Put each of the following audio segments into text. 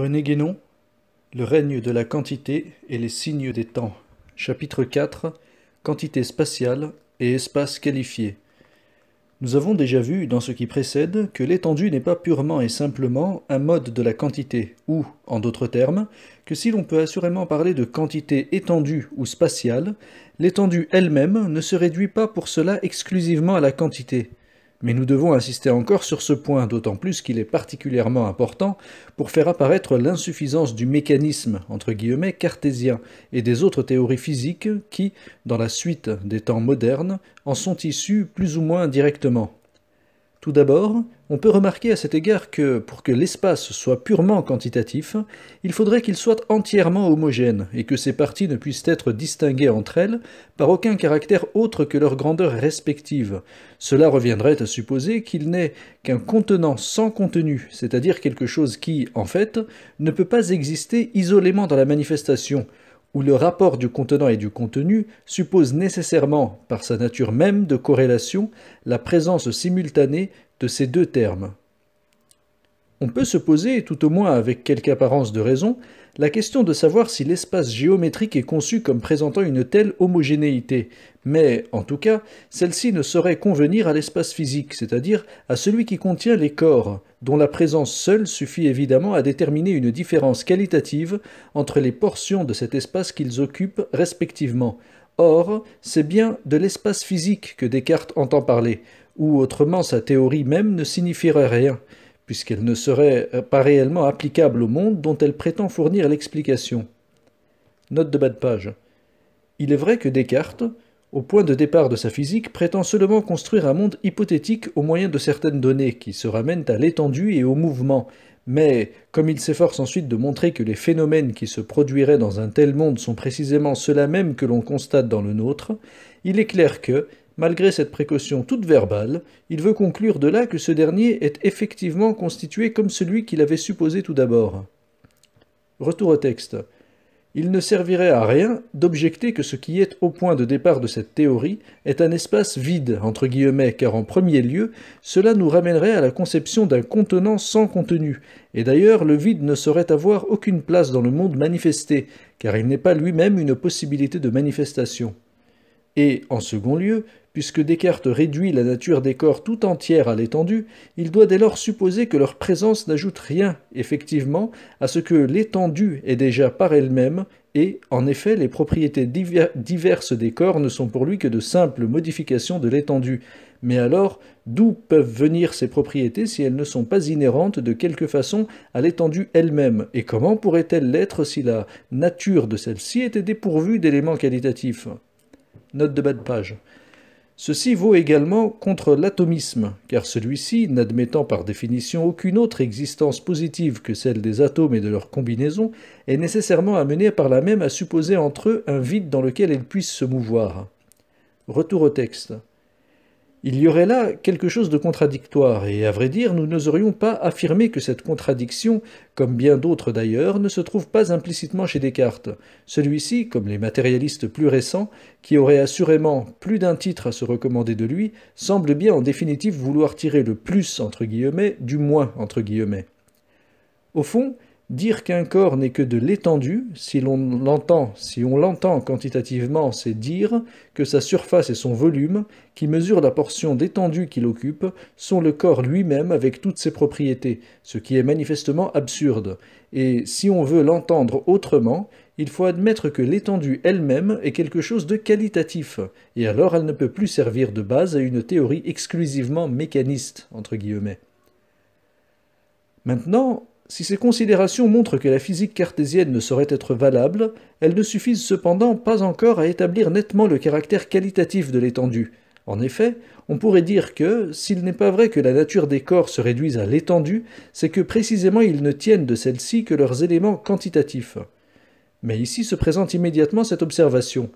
René Le règne de la quantité et les signes des temps. Chapitre 4 Quantité spatiale et espace qualifié. Nous avons déjà vu dans ce qui précède que l'étendue n'est pas purement et simplement un mode de la quantité, ou, en d'autres termes, que si l'on peut assurément parler de quantité étendue ou spatiale, l'étendue elle-même ne se réduit pas pour cela exclusivement à la quantité. Mais nous devons insister encore sur ce point, d'autant plus qu'il est particulièrement important pour faire apparaître l'insuffisance du mécanisme, entre guillemets, cartésien et des autres théories physiques qui, dans la suite des temps modernes, en sont issues plus ou moins directement. Tout d'abord, on peut remarquer à cet égard que, pour que l'espace soit purement quantitatif, il faudrait qu'il soit entièrement homogène et que ses parties ne puissent être distinguées entre elles par aucun caractère autre que leur grandeur respective. Cela reviendrait à supposer qu'il n'est qu'un contenant sans contenu, c'est-à-dire quelque chose qui, en fait, ne peut pas exister isolément dans la manifestation, où le rapport du contenant et du contenu suppose nécessairement, par sa nature même de corrélation, la présence simultanée de ces deux termes. On peut se poser, tout au moins avec quelque apparence de raison, la question de savoir si l'espace géométrique est conçu comme présentant une telle homogénéité, mais, en tout cas, celle-ci ne saurait convenir à l'espace physique, c'est-à-dire à celui qui contient les corps, dont la présence seule suffit évidemment à déterminer une différence qualitative entre les portions de cet espace qu'ils occupent respectivement. Or, c'est bien de l'espace physique que Descartes entend parler, ou autrement sa théorie même ne signifierait rien puisqu'elle ne serait euh, pas réellement applicable au monde dont elle prétend fournir l'explication. Note de bas de page. Il est vrai que Descartes, au point de départ de sa physique, prétend seulement construire un monde hypothétique au moyen de certaines données qui se ramènent à l'étendue et au mouvement, mais comme il s'efforce ensuite de montrer que les phénomènes qui se produiraient dans un tel monde sont précisément ceux-là même que l'on constate dans le nôtre, il est clair que, malgré cette précaution toute verbale, il veut conclure de là que ce dernier est effectivement constitué comme celui qu'il avait supposé tout d'abord. Retour au texte. Il ne servirait à rien d'objecter que ce qui est au point de départ de cette théorie est un espace vide, entre guillemets, car en premier lieu, cela nous ramènerait à la conception d'un contenant sans contenu, et d'ailleurs le vide ne saurait avoir aucune place dans le monde manifesté, car il n'est pas lui-même une possibilité de manifestation. Et, en second lieu, Puisque Descartes réduit la nature des corps tout entière à l'étendue, il doit dès lors supposer que leur présence n'ajoute rien, effectivement, à ce que l'étendue est déjà par elle-même, et, en effet, les propriétés diverses des corps ne sont pour lui que de simples modifications de l'étendue. Mais alors, d'où peuvent venir ces propriétés si elles ne sont pas inhérentes de quelque façon à l'étendue elle-même Et comment pourraient-elles l'être si la nature de celle-ci était dépourvue d'éléments qualitatifs Note de bas de page. Ceci vaut également contre l'atomisme, car celui-ci, n'admettant par définition aucune autre existence positive que celle des atomes et de leurs combinaisons, est nécessairement amené par la même à supposer entre eux un vide dans lequel ils puissent se mouvoir. Retour au texte. Il y aurait là quelque chose de contradictoire, et à vrai dire, nous n'oserions pas affirmer que cette contradiction, comme bien d'autres d'ailleurs, ne se trouve pas implicitement chez Descartes. Celui-ci, comme les matérialistes plus récents, qui auraient assurément plus d'un titre à se recommander de lui, semble bien en définitive vouloir tirer le plus entre guillemets du moins entre guillemets. Au fond, Dire qu'un corps n'est que de l'étendue, si l'on l'entend, si on l'entend quantitativement, c'est dire que sa surface et son volume, qui mesurent la portion d'étendue qu'il occupe, sont le corps lui-même avec toutes ses propriétés, ce qui est manifestement absurde. Et si on veut l'entendre autrement, il faut admettre que l'étendue elle-même est quelque chose de qualitatif, et alors elle ne peut plus servir de base à une théorie exclusivement mécaniste, entre guillemets. Maintenant, si ces considérations montrent que la physique cartésienne ne saurait être valable, elles ne suffisent cependant pas encore à établir nettement le caractère qualitatif de l'étendue. En effet, on pourrait dire que, s'il n'est pas vrai que la nature des corps se réduise à l'étendue, c'est que précisément ils ne tiennent de celle-ci que leurs éléments quantitatifs. Mais ici se présente immédiatement cette observation.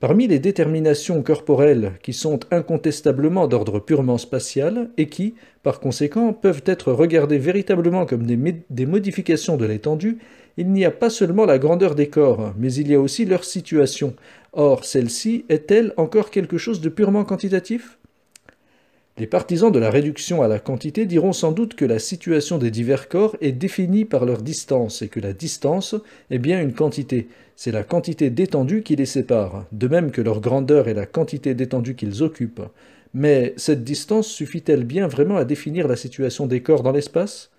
Parmi les déterminations corporelles qui sont incontestablement d'ordre purement spatial et qui, par conséquent, peuvent être regardées véritablement comme des, modifications de l'étendue, il n'y a pas seulement la grandeur des corps, mais il y a aussi leur situation. Or, celle-ci est-elle encore quelque chose de purement quantitatif les partisans de la réduction à la quantité diront sans doute que la situation des divers corps est définie par leur distance et que la distance est bien une quantité. C'est la quantité d'étendue qui les sépare, de même que leur grandeur est la quantité d'étendue qu'ils occupent. Mais cette distance suffit-elle bien vraiment à définir la situation des corps dans l'espace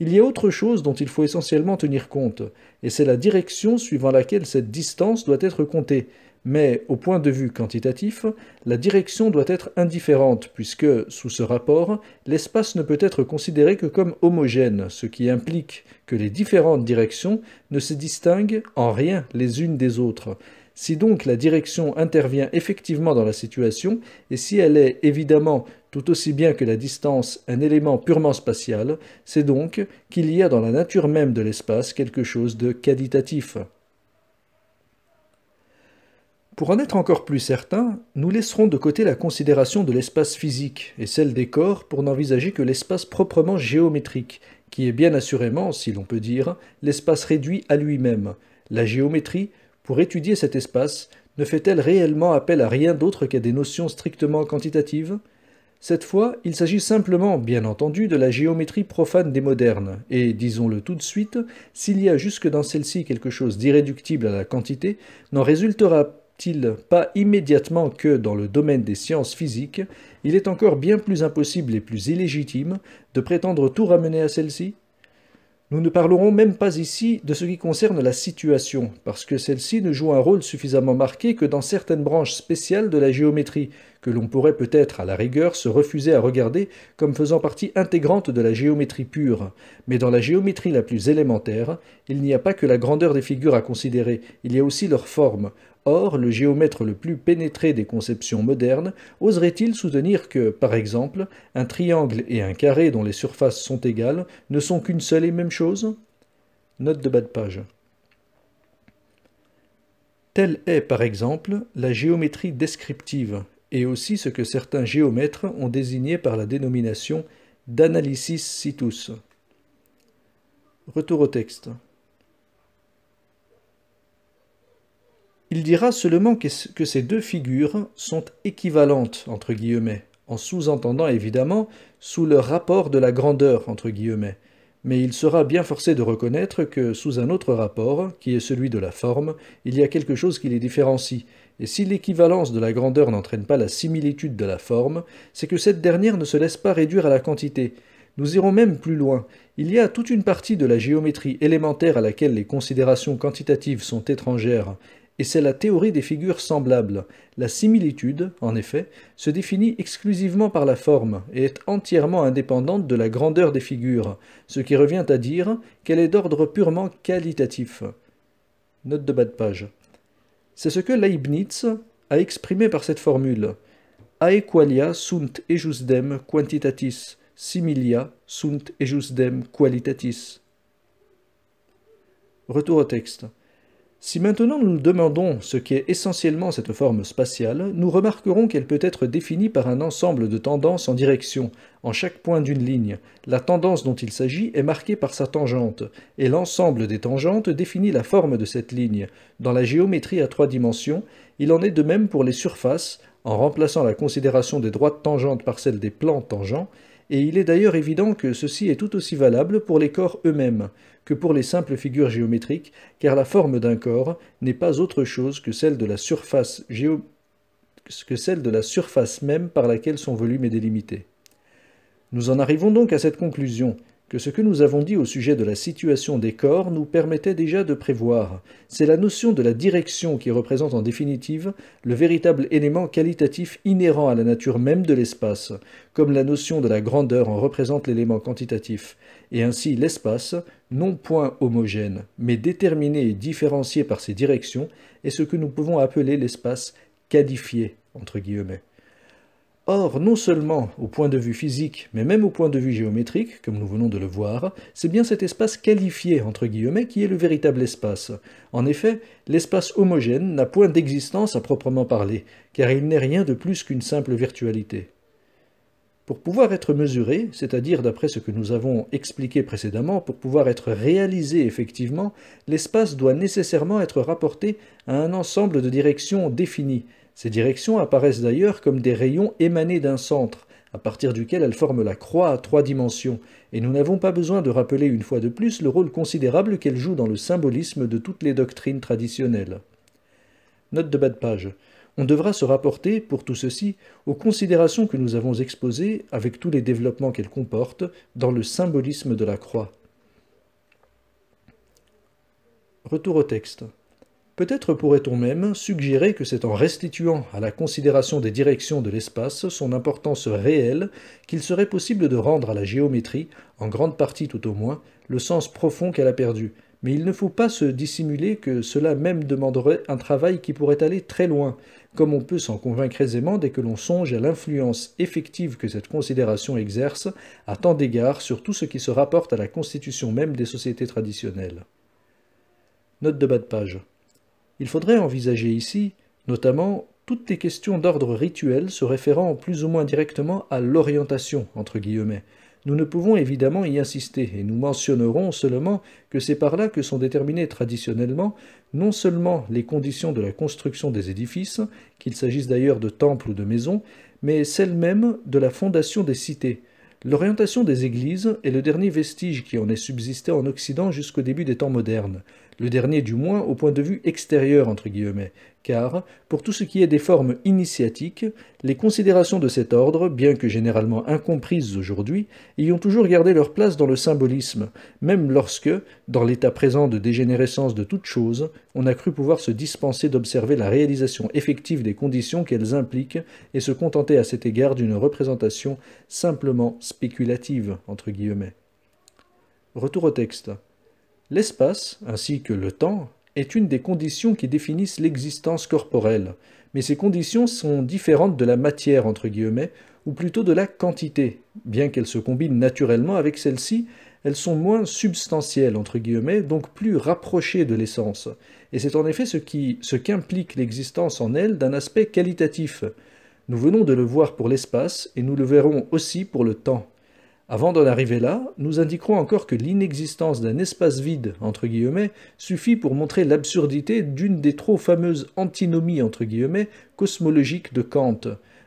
Il y a autre chose dont il faut essentiellement tenir compte, et c'est la direction suivant laquelle cette distance doit être comptée mais au point de vue quantitatif, la direction doit être indifférente, puisque, sous ce rapport, l'espace ne peut être considéré que comme homogène, ce qui implique que les différentes directions ne se distinguent en rien les unes des autres. Si donc la direction intervient effectivement dans la situation, et si elle est évidemment tout aussi bien que la distance un élément purement spatial, c'est donc qu'il y a dans la nature même de l'espace quelque chose de qualitatif. Pour en être encore plus certain, nous laisserons de côté la considération de l'espace physique et celle des corps pour n'envisager que l'espace proprement géométrique, qui est bien assurément, si l'on peut dire, l'espace réduit à lui-même. La géométrie, pour étudier cet espace, ne fait-elle réellement appel à rien d'autre qu'à des notions strictement quantitatives Cette fois, il s'agit simplement, bien entendu, de la géométrie profane des modernes, et disons-le tout de suite, s'il y a jusque dans celle-ci quelque chose d'irréductible à la quantité, n'en résultera il pas immédiatement que dans le domaine des sciences physiques, il est encore bien plus impossible et plus illégitime de prétendre tout ramener à celle-ci Nous ne parlerons même pas ici de ce qui concerne la situation, parce que celle-ci ne joue un rôle suffisamment marqué que dans certaines branches spéciales de la géométrie, que l'on pourrait peut-être à la rigueur se refuser à regarder comme faisant partie intégrante de la géométrie pure. Mais dans la géométrie la plus élémentaire, il n'y a pas que la grandeur des figures à considérer, il y a aussi leur forme, Or, le géomètre le plus pénétré des conceptions modernes oserait-il soutenir que, par exemple, un triangle et un carré dont les surfaces sont égales ne sont qu'une seule et même chose Note de bas de page. Telle est, par exemple, la géométrie descriptive, et aussi ce que certains géomètres ont désigné par la dénomination d'analysis situs. Retour au texte. Il dira seulement que, ces deux figures sont équivalentes, entre guillemets, en sous-entendant évidemment sous le rapport de la grandeur, entre guillemets, mais il sera bien forcé de reconnaître que sous un autre rapport, qui est celui de la forme, il y a quelque chose qui les différencie, et si l'équivalence de la grandeur n'entraîne pas la similitude de la forme, c'est que cette dernière ne se laisse pas réduire à la quantité. Nous irons même plus loin, il y a toute une partie de la géométrie élémentaire à laquelle les considérations quantitatives sont étrangères, et c'est la théorie des figures semblables. La similitude, en effet, se définit exclusivement par la forme et est entièrement indépendante de la grandeur des figures, ce qui revient à dire qu'elle est d'ordre purement qualitatif. Note de bas de page. C'est ce que Leibniz a exprimé par cette formule. Aequalia sunt ejusdem quantitatis, similia sunt ejusdem qualitatis. Retour au texte. Si maintenant nous demandons ce qu'est essentiellement cette forme spatiale, nous remarquerons qu'elle peut être définie par un ensemble de tendances en direction, en chaque point d'une ligne. La tendance dont il s'agit est marquée par sa tangente, et l'ensemble des tangentes définit la forme de cette ligne. Dans la géométrie à trois dimensions, il en est de même pour les surfaces, en remplaçant la considération des droites tangentes par celle des plans tangents, et il est d'ailleurs évident que ceci est tout aussi valable pour les corps eux-mêmes que pour les simples figures géométriques, car la forme d'un corps n'est pas autre chose que celle de la surface que celle de la surface même par laquelle son volume est délimité. Nous en arrivons donc à cette conclusion que ce que nous avons dit au sujet de la situation des corps nous permettait déjà de prévoir. C'est la notion de la direction qui représente en définitive le véritable élément qualitatif inhérent à la nature même de l'espace, comme la notion de la grandeur en représente l'élément quantitatif et ainsi l'espace, non point homogène, mais déterminé et différencié par ses directions, est ce que nous pouvons appeler l'espace qualifié, entre guillemets. Or, non seulement au point de vue physique, mais même au point de vue géométrique, comme nous venons de le voir, c'est bien cet espace qualifié, entre guillemets, qui est le véritable espace. En effet, l'espace homogène n'a point d'existence à proprement parler, car il n'est rien de plus qu'une simple virtualité. Pour pouvoir être mesuré, c'est-à-dire d'après ce que nous avons expliqué précédemment, pour pouvoir être réalisé effectivement, l'espace doit nécessairement être rapporté à un ensemble de directions définies. Ces directions apparaissent d'ailleurs comme des rayons émanés d'un centre, à partir duquel elles forment la croix à trois dimensions, et nous n'avons pas besoin de rappeler une fois de plus le rôle considérable qu'elle joue dans le symbolisme de toutes les doctrines traditionnelles. Note de bas de page on devra se rapporter, pour tout ceci, aux considérations que nous avons exposées, avec tous les développements qu'elles comportent, dans le symbolisme de la croix. Retour au texte. Peut-être pourrait-on même suggérer que c'est en restituant à la considération des directions de l'espace son importance réelle qu'il serait possible de rendre à la géométrie, en grande partie tout au moins, le sens profond qu'elle a perdu, mais il ne faut pas se dissimuler que cela même demanderait un travail qui pourrait aller très loin, comme on peut s'en convaincre aisément dès que l'on songe à l'influence effective que cette considération exerce à tant d'égards sur tout ce qui se rapporte à la constitution même des sociétés traditionnelles. Note de bas de page. Il faudrait envisager ici, notamment, toutes les questions d'ordre rituel se référant plus ou moins directement à l'orientation, entre guillemets, nous ne pouvons évidemment y insister, et nous mentionnerons seulement que c'est par là que sont déterminées traditionnellement non seulement les conditions de la construction des édifices, qu'il s'agisse d'ailleurs de temples ou de maisons, mais celles même de la fondation des cités. L'orientation des églises est le dernier vestige qui en est subsisté en Occident jusqu'au début des temps modernes le dernier du moins au point de vue extérieur entre guillemets, car, pour tout ce qui est des formes initiatiques, les considérations de cet ordre, bien que généralement incomprises aujourd'hui, y ont toujours gardé leur place dans le symbolisme, même lorsque, dans l'état présent de dégénérescence de toute chose, on a cru pouvoir se dispenser d'observer la réalisation effective des conditions qu'elles impliquent et se contenter à cet égard d'une représentation simplement spéculative, entre guillemets. Retour au texte. L'espace, ainsi que le temps, est une des conditions qui définissent l'existence corporelle, mais ces conditions sont différentes de la matière, entre guillemets, ou plutôt de la quantité. Bien qu'elles se combinent naturellement avec celle-ci, elles sont moins substantielles, entre guillemets, donc plus rapprochées de l'essence. Et c'est en effet ce ce qu'implique l'existence en elles d'un aspect qualitatif. Nous venons de le voir pour l'espace, et nous le verrons aussi pour le temps. Avant d'en arriver là, nous indiquerons encore que l'inexistence d'un espace vide, entre suffit pour montrer l'absurdité d'une des trop fameuses antinomies, entre cosmologiques de Kant.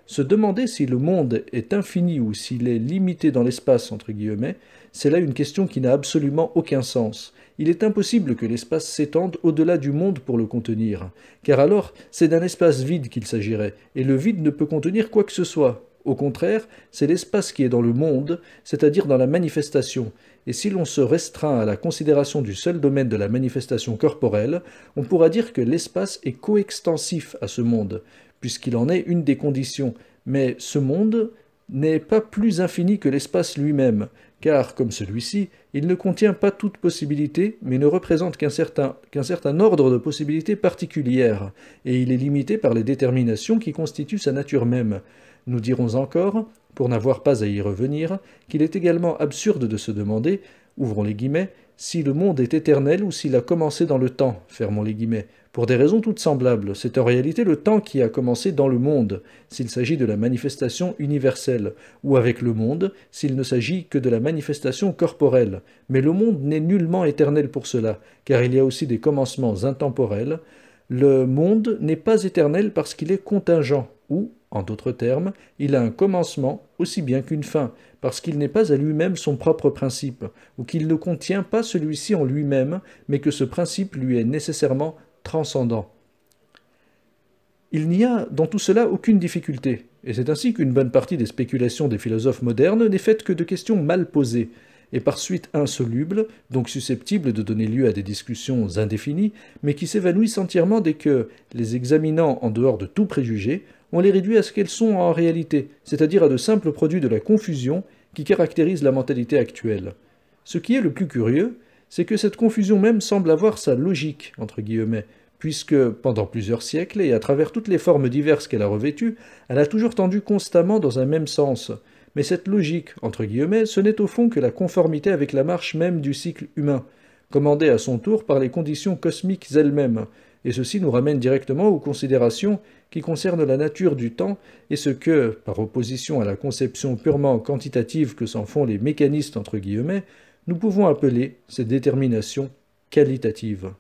Se demander si le monde est infini ou s'il est limité dans l'espace, entre guillemets, c'est là une question qui n'a absolument aucun sens. Il est impossible que l'espace s'étende au-delà du monde pour le contenir, car alors c'est d'un espace vide qu'il s'agirait, et le vide ne peut contenir quoi que ce soit, au contraire, c'est l'espace qui est dans le monde, c'est-à-dire dans la manifestation, et si l'on se restreint à la considération du seul domaine de la manifestation corporelle, on pourra dire que l'espace est coextensif à ce monde, puisqu'il en est une des conditions, mais ce monde n'est pas plus infini que l'espace lui-même, car, comme celui-ci, il ne contient pas toute possibilité, mais ne représente qu'un certain, certain, ordre de possibilités particulières, et il est limité par les déterminations qui constituent sa nature même. Nous dirons encore, pour n'avoir pas à y revenir, qu'il est également absurde de se demander, ouvrons les guillemets, si le monde est éternel ou s'il a commencé dans le temps, fermons les guillemets. Pour des raisons toutes semblables, c'est en réalité le temps qui a commencé dans le monde, s'il s'agit de la manifestation universelle, ou avec le monde, s'il ne s'agit que de la manifestation corporelle. Mais le monde n'est nullement éternel pour cela, car il y a aussi des commencements intemporels. Le monde n'est pas éternel parce qu'il est contingent, ou en d'autres termes, il a un commencement aussi bien qu'une fin, parce qu'il n'est pas à lui-même son propre principe, ou qu'il ne contient pas celui-ci en lui-même, mais que ce principe lui est nécessairement transcendant. Il n'y a dans tout cela aucune difficulté, et c'est ainsi qu'une bonne partie des spéculations des philosophes modernes n'est faite que de questions mal posées, et par suite insolubles, donc susceptibles de donner lieu à des discussions indéfinies, mais qui s'évanouissent entièrement dès que, les examinant en dehors de tout préjugé, on les réduit à ce qu'elles sont en réalité, c'est-à-dire à de simples produits de la confusion qui caractérise la mentalité actuelle. Ce qui est le plus curieux, c'est que cette confusion même semble avoir sa logique, entre guillemets, puisque pendant plusieurs siècles et à travers toutes les formes diverses qu'elle a revêtues, elle a toujours tendu constamment dans un même sens. Mais cette logique, entre guillemets, ce n'est au fond que la conformité avec la marche même du cycle humain, commandée à son tour par les conditions cosmiques elles-mêmes, et ceci nous ramène directement aux considérations qui concernent la nature du temps et ce que, par opposition à la conception purement quantitative que s'en font les mécanistes entre guillemets, nous pouvons appeler cette détermination « qualitative ».